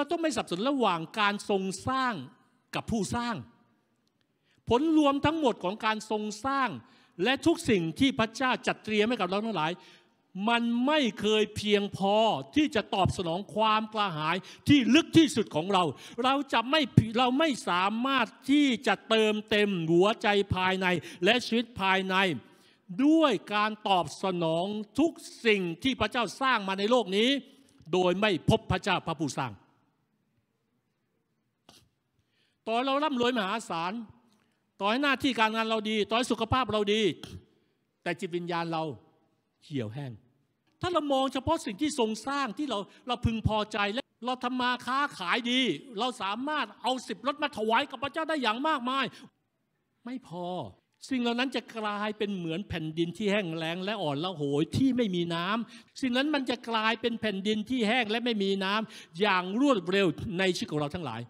เราต้องไม่สับสนระหว่างการทรงสร้างกับผู้สร้าง ผลรวมทั้งหมดของการทรงสร้างและทุกสิ่งที่พระเจ้าจัดเตรียมให้กับเราทั้งหลาย มันไม่เคยเพียงพอที่จะตอบสนองความกระหายที่ลึกที่สุดของเรา เราจะไม่เราไม่สามารถที่จะเติมเต็มหัวใจภายในและชีวิตภายใน ด้วยการตอบสนองทุกสิ่งที่พระเจ้าสร้างมาในโลกนี้ โดยไม่พบพระเจ้าพระผู้สร้างต่อเราร่ำรวยมหาศาลต่อให้หน้าที่การงานเราดีต่อให้สุขภาพเราดี แต่จิตวิญญาณเราเหี่ยวแห้ง ถ้าเรามองเฉพาะสิ่งที่ทรงสร้างที่เราเราพึงพอใจและเราทำมาค้าขายดี เราสามารถเอาสิบรถมาถวายกับพระเจ้าได้อย่างมากมาย ไม่พอ สิ่งเหล่านั้นจะกลายเป็นเหมือนแผ่นดินที่แห้งแล้งและอ่อนละโหยที่ไม่มีน้ำ สิ่งนั้นมันจะกลายเป็นแผ่นดินที่แห้งและไม่มีน้ำ อย่างรวดเร็วในชีวิตของเราทั้งหลาย